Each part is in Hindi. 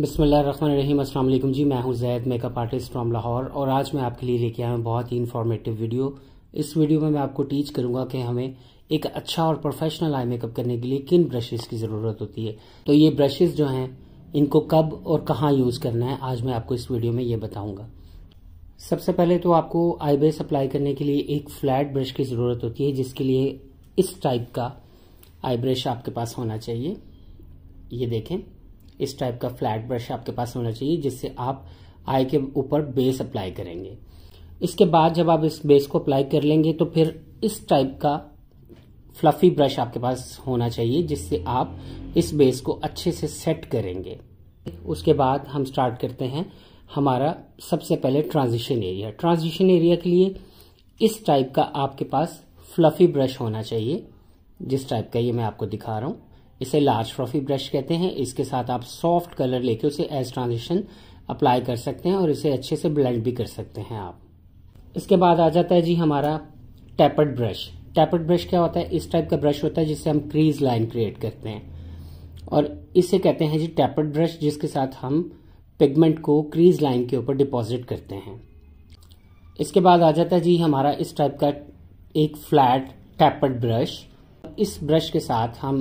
बसमीम अल्लाम जी मैं हूं Zaid makeup artist from Lahore और आज मैं आपके लिए लेके आया हूं बहुत ही इन्फॉर्मेटिव वीडियो इस वीडियो में मैं आपको टीच करूंगा कि हमें एक अच्छा और प्रोफेशनल आई मेकअप करने के लिए किन ब्रशेस की ज़रूरत होती है तो ये ब्रशेस जो हैं इनको कब और कहाँ यूज़ करना है आज मैं आपको इस वीडियो में ये बताऊंगा सबसे पहले तो आपको आई बेस अप्लाई करने के लिए एक फ्लैट ब्रश की ज़रूरत होती है जिसके लिए इस टाइप का आई ब्रश आपके पास होना चाहिए ये देखें इस टाइप का फ्लैट ब्रश आपके पास होना चाहिए जिससे आप आई के ऊपर बेस अप्लाई करेंगे इसके बाद जब आप इस बेस को अप्लाई कर लेंगे तो फिर इस टाइप का फ्लफी ब्रश आपके पास होना चाहिए जिससे आप इस बेस को अच्छे से सेट करेंगे उसके बाद हम स्टार्ट करते हैं हमारा सबसे पहले ट्रांजिशन एरिया ट्रांजिशन एरिया के लिए इस टाइप का आपके पास फ्लफी ब्रश होना चाहिए जिस टाइप का ये मैं आपको दिखा रहा हूँ इसे लार्ज फ्रॉफी ब्रश कहते हैं इसके साथ आप सॉफ्ट कलर लेके उसे एज ट्रांजिशन अप्लाई कर सकते हैं और इसे अच्छे से ब्लेंड भी कर सकते हैं आप इसके बाद आ जाता है जी हमारा टैपर्ड ब्रश टैपर्ड ब्रश क्या होता है इस टाइप का ब्रश होता है जिससे हम क्रीज लाइन क्रिएट करते हैं और इसे कहते हैं जी टैपर्ड ब्रश जिसके साथ हम पिगमेंट को क्रीज लाइन के ऊपर डिपॉजिट करते हैं इसके बाद आ जाता है जी हमारा इस टाइप का एक फ्लैट टैपर्ड ब्रश इस ब्रश के साथ हम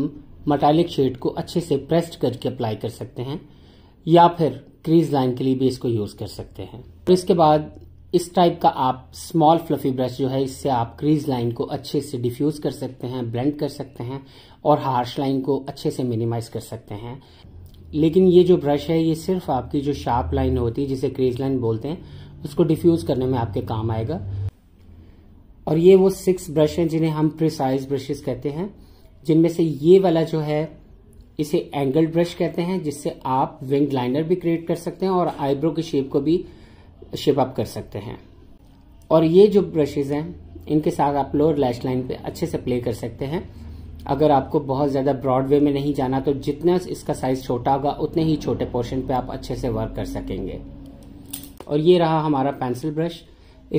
मटालिक शेड को अच्छे से प्रेस्ड करके अप्लाई कर सकते हैं या फिर क्रीज लाइन के लिए भी इसको यूज कर सकते हैं तो इसके बाद इस टाइप का आप स्मॉल फ्लफी ब्रश जो है इससे आप क्रीज लाइन को अच्छे से डिफ्यूज कर सकते हैं ब्लेंड कर सकते हैं और हार्श लाइन को अच्छे से मिनिमाइज कर सकते हैं लेकिन ये जो ब्रश है ये सिर्फ आपकी जो शार्प लाइन होती है जिसे क्रीज लाइन बोलते हैं उसको डिफ्यूज करने में आपके काम आएगा और ये वो सिक्स ब्रश हैं जिन्हें हम प्रिसाइज ब्रशेस कहते हैं जिनमें से ये वाला जो है इसे एंगल ब्रश कहते हैं जिससे आप विंग लाइनर भी क्रिएट कर सकते हैं और आईब्रो की शेप को भी शेप अप कर सकते हैं और ये जो ब्रशेज हैं इनके साथ आप लोअर लैश लाइन पे अच्छे से प्ले कर सकते हैं अगर आपको बहुत ज़्यादा ब्रॉड वे में नहीं जाना तो जितना इसका साइज छोटा होगा उतने ही छोटे पोर्शन पे आप अच्छे से वर्क कर सकेंगे और ये रहा हमारा पेंसिल ब्रश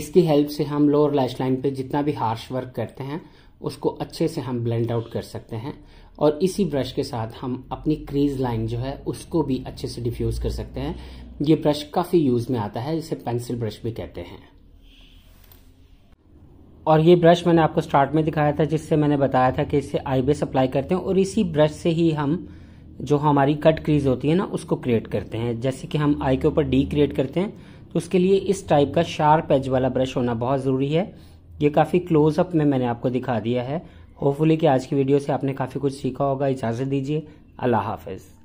इसकी हेल्प से हम लोअर लैश लाइन पे जितना भी हार्श वर्क करते हैं उसको अच्छे से हम ब्लेंड आउट कर सकते हैं और इसी ब्रश के साथ हम अपनी क्रीज लाइन जो है उसको भी अच्छे से डिफ्यूज़ कर सकते हैं ये ब्रश काफ़ी यूज़ में आता है इसे पेंसिल ब्रश भी कहते हैं और ये ब्रश मैंने आपको स्टार्ट में दिखाया था जिससे मैंने बताया था कि इसे आई बेस अप्लाई करते हैं और इसी ब्रश से ही हम जो हमारी कट क्रीज होती है ना उसको क्रिएट करते हैं जैसे कि हम आई के ऊपर डी क्रिएट करते हैं तो उसके लिए इस टाइप का शार्प एज वाला ब्रश होना बहुत ज़रूरी है ये काफ़ी क्लोजअप में मैंने आपको दिखा दिया है होपफुली कि आज की वीडियो से आपने काफ़ी कुछ सीखा होगा इजाज़त दीजिए अल्लाह हाफिज़